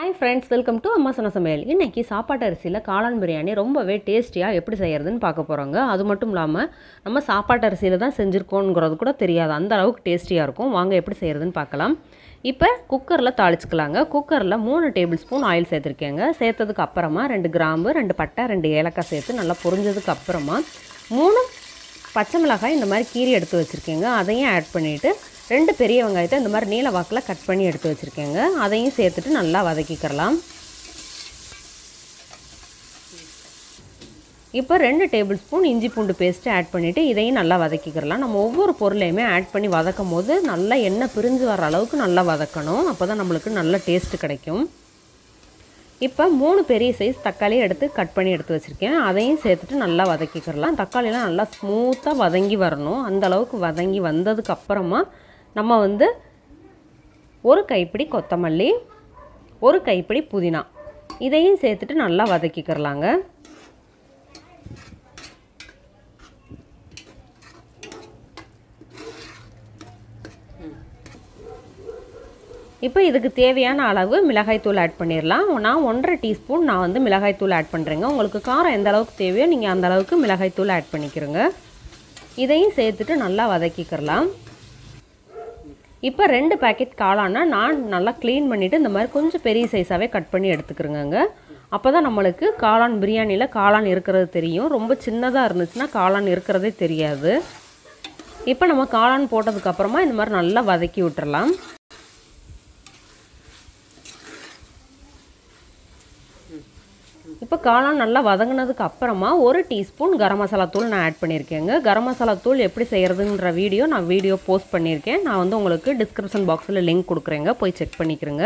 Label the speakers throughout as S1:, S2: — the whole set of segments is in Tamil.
S1: ஹாய் ஃப்ரெண்ட்ஸ் வெல்கம் டு அம்மா சொன்ன சமையல் இன்றைக்கி சாப்பாட்டு அரிசியில் காளான் பிரியாணி ரொம்பவே டேஸ்டியாக எப்படி செய்கிறதுன்னு பார்க்க போகிறோங்க அது மட்டும் இல்லாமல் நம்ம சாப்பாட்டு அரிசியில் தான் செஞ்சுருக்கோங்கிறது கூட தெரியாது அந்த அளவுக்கு டேஸ்டியாக இருக்கும் வாங்க எப்படி செய்கிறதுன்னு பார்க்கலாம் இப்போ குக்கரில் தாளிச்சிக்கலாங்க குக்கரில் மூணு டேபிள் ஸ்பூன் ஆயில் சேர்த்துருக்கேங்க சேர்த்ததுக்கு அப்புறமா ரெண்டு கிராம்பு ரெண்டு பட்டை ரெண்டு ஏலக்காய் சேர்த்து நல்லா பொரிஞ்சதுக்கு அப்புறமா மூணு பச்சை மிளகாய் இந்த மாதிரி கீரி எடுத்து வச்சுருக்கேங்க அதையும் ஆட் பண்ணிவிட்டு ரெண்டு பெரிய வெங்காயத்தை இந்த மாதிரி நீல வாக்கில் கட் பண்ணி எடுத்து வச்சுருக்கேங்க அதையும் சேர்த்துட்டு நல்லா வதக்கிக்கிறலாம் இப்போ ரெண்டு டேபிள் ஸ்பூன் இஞ்சி பூண்டு பேஸ்ட்டு ஆட் பண்ணிவிட்டு இதையும் நல்லா வதக்கிக்கிறலாம் நம்ம ஒவ்வொரு பொருளையுமே ஆட் பண்ணி வதக்கும் போது நல்லா எண்ணெய் பிரிஞ்சு வர அளவுக்கு நல்லா வதக்கணும் அப்போ தான் நம்மளுக்கு நல்ல டேஸ்ட்டு கிடைக்கும் இப்போ மூணு பெரிய சைஸ் தக்காளி எடுத்து கட் பண்ணி எடுத்து வச்சுருக்கேன் அதையும் சேர்த்துட்டு நல்லா வதக்கிக்கிறலாம் தக்காளிலாம் நல்லா ஸ்மூத்தாக வதங்கி வரணும் அந்த அளவுக்கு வதங்கி வந்ததுக்கப்புறமா நம்ம வந்து ஒரு கைப்பிடி கொத்தமல்லி ஒரு கைப்பிடி புதினா இதையும் சேர்த்துட்டு நல்லா வதக்கிக்கிறலாங்க இப்போ இதுக்கு தேவையான அளவு மிளகாய்த்தூள் ஆட் பண்ணிடலாம் நான் ஒன்றரை டீஸ்பூன் நான் வந்து மிளகாய்த்தூள் ஆட் பண்ணுறேங்க உங்களுக்கு காரம் எந்த அளவுக்கு தேவையோ நீங்கள் அந்த அளவுக்கு மிளகாய்த்தூள் ஆட் பண்ணிக்கிறோங்க இதையும் சேர்த்துட்டு நல்லா வதக்கிக்கிறலாம் இப்போ ரெண்டு பேக்கெட் காளானா நான் நல்லா க்ளீன் பண்ணிவிட்டு இந்த மாதிரி கொஞ்சம் பெரிய சைஸாகவே கட் பண்ணி எடுத்துக்கிறோங்க அப்போ தான் நம்மளுக்கு காளான் பிரியாணியில் காளான் இருக்கிறது தெரியும் ரொம்ப சின்னதாக இருந்துச்சுன்னா காளான் இருக்கிறதே தெரியாது இப்போ நம்ம காளான் போட்டதுக்கப்புறமா இந்த மாதிரி நல்லா வதக்கி விட்டுறலாம் இப்போ காளான் நல்லா வதங்கினதுக்கு அப்புறமா ஒரு டீஸ்பூன் கரம் மசாலா தூள் நான் ஆட் பண்ணியிருக்கேங்க கரம் மசாலா தூள் எப்படி செய்கிறதுன்ற வீடியோ நான் வீடியோ போஸ்ட் பண்ணியிருக்கேன் நான் வந்து உங்களுக்கு டிஸ்கிரிப்ஷன் பாக்ஸில் லிங்க் கொடுக்குறேங்க போய் செக் பண்ணிக்கிறேங்க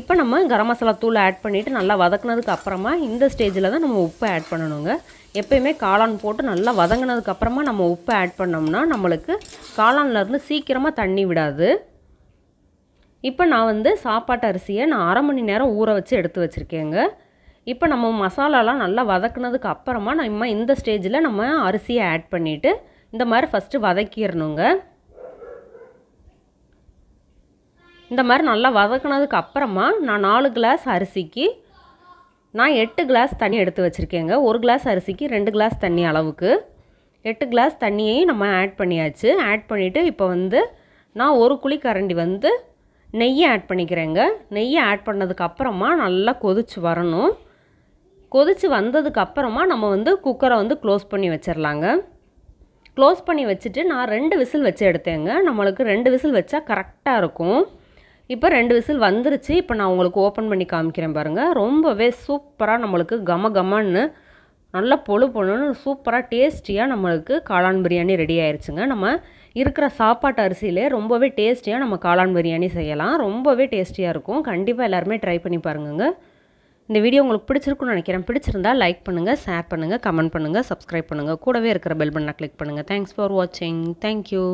S1: இப்போ நம்ம கரம் மசாலா தூள் ஆட் பண்ணிவிட்டு நல்லா வதக்கினதுக்கு அப்புறமா இந்த ஸ்டேஜில் தான் நம்ம உப்பு ஆட் பண்ணணுங்க எப்பயுமே காளான் போட்டு நல்லா வதங்கினதுக்கு அப்புறமா நம்ம உப்பு ஆட் பண்ணோம்னா நம்மளுக்கு காளான்லேருந்து சீக்கிரமாக தண்ணி விடாது இப்போ நான் வந்து சாப்பாட்டு அரிசியை நான் அரை மணி நேரம் ஊற வச்சு எடுத்து வச்சுருக்கேங்க இப்போ நம்ம மசாலாலாம் நல்லா வதக்குனதுக்கு அப்புறமா நம்ம இந்த ஸ்டேஜில் நம்ம அரிசியை ஆட் பண்ணிவிட்டு இந்த மாதிரி ஃபஸ்ட்டு வதக்கிடணுங்க இந்த மாதிரி நல்லா வதக்குனதுக்கு அப்புறமா நான் நாலு கிளாஸ் அரிசிக்கு நான் எட்டு கிளாஸ் தண்ணி எடுத்து வச்சுருக்கேங்க ஒரு கிளாஸ் அரிசிக்கு ரெண்டு கிளாஸ் தண்ணி அளவுக்கு எட்டு கிளாஸ் தண்ணியையும் நம்ம ஆட் பண்ணியாச்சு ஆட் பண்ணிவிட்டு இப்போ வந்து நான் ஒரு குழி கரண்டி வந்து நெய்யை ஆட் பண்ணிக்கிறேங்க நெய்யை ஆட் பண்ணதுக்கப்புறமா நல்லா கொதிச்சு வரணும் கொதித்து வந்ததுக்கப்புறமா நம்ம வந்து குக்கரை வந்து க்ளோஸ் பண்ணி வச்சிடலாங்க க்ளோஸ் பண்ணி வச்சுட்டு நான் ரெண்டு விசில் வச்சு எடுத்தேங்க நம்மளுக்கு ரெண்டு விசில் வச்சா கரெக்டாக இருக்கும் இப்போ ரெண்டு விசில் வந்துருச்சு இப்போ நான் உங்களுக்கு ஓப்பன் பண்ணி காமிக்கிறேன் பாருங்கள் ரொம்பவே சூப்பராக நம்மளுக்கு கம கமன்னு நல்லா பொழு பொழுன்னு சூப்பராக டேஸ்டியாக நம்மளுக்கு காளான் பிரியாணி ரெடி ஆயிடுச்சுங்க நம்ம இருக்கிற சாப்பாட்டு அரிசியிலே ரொம்பவே டேஸ்டியாக நம்ம காளான் பிரியாணி செய்யலாம் ரொம்பவே டேஸ்டியாக இருக்கும் கண்டிப்பாக எல்லாருமே ட்ரை பண்ணி பாருங்கங்க இந்த வீடியோ உங்களுக்கு பிடிச்சிருக்குன்னு நினைக்கிறேன் பிடிச்சிருந்தா லைக் பண்ணுங்கள் ஷேர் பண்ணுங்கள் கமெண்ட் பண்ணுங்கள் சப்ஸ்கிரைப் பண்ணுங்கள் கூடவே இருக்கிற பெல் பட்டனை கிளிக் பண்ணுங்கள் தேங்க்ஸ் ஃபார் வாட்சிங் தேங்க்யூ